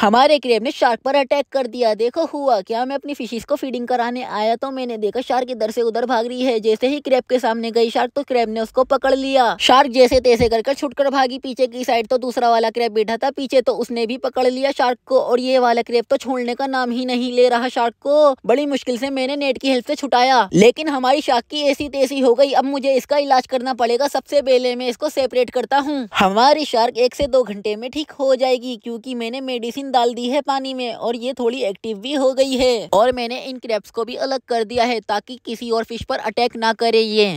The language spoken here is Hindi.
हमारे क्रेब ने शार्क पर अटैक कर दिया देखो हुआ क्या मैं अपनी फिशीज को फीडिंग कराने आया तो मैंने देखा शार्क इधर से उधर भाग रही है जैसे ही क्रेब के सामने गई शार्क तो क्रेब ने उसको पकड़ लिया शार्क जैसे तैसे कर छुटकर भागी पीछे की साइड तो दूसरा वाला क्रेब बैठा था पीछे तो उसने भी पकड़ लिया शार्क को और ये वाला क्रेब तो छोड़ने का नाम ही नहीं ले रहा शार्क को बड़ी मुश्किल से मैंने नेट की हेल्प से छुटाया लेकिन हमारी शार्क की ऐसी तेजी हो गई अब मुझे इसका इलाज करना पड़ेगा सबसे पहले मैं इसको सेपरेट करता हूँ हमारी शार्क एक से दो घंटे में ठीक हो जाएगी क्यूँकी मैंने मेडिसिन डाल दी है पानी में और ये थोड़ी एक्टिव भी हो गई है और मैंने इन क्रेप्स को भी अलग कर दिया है ताकि किसी और फिश पर अटैक ना करे ये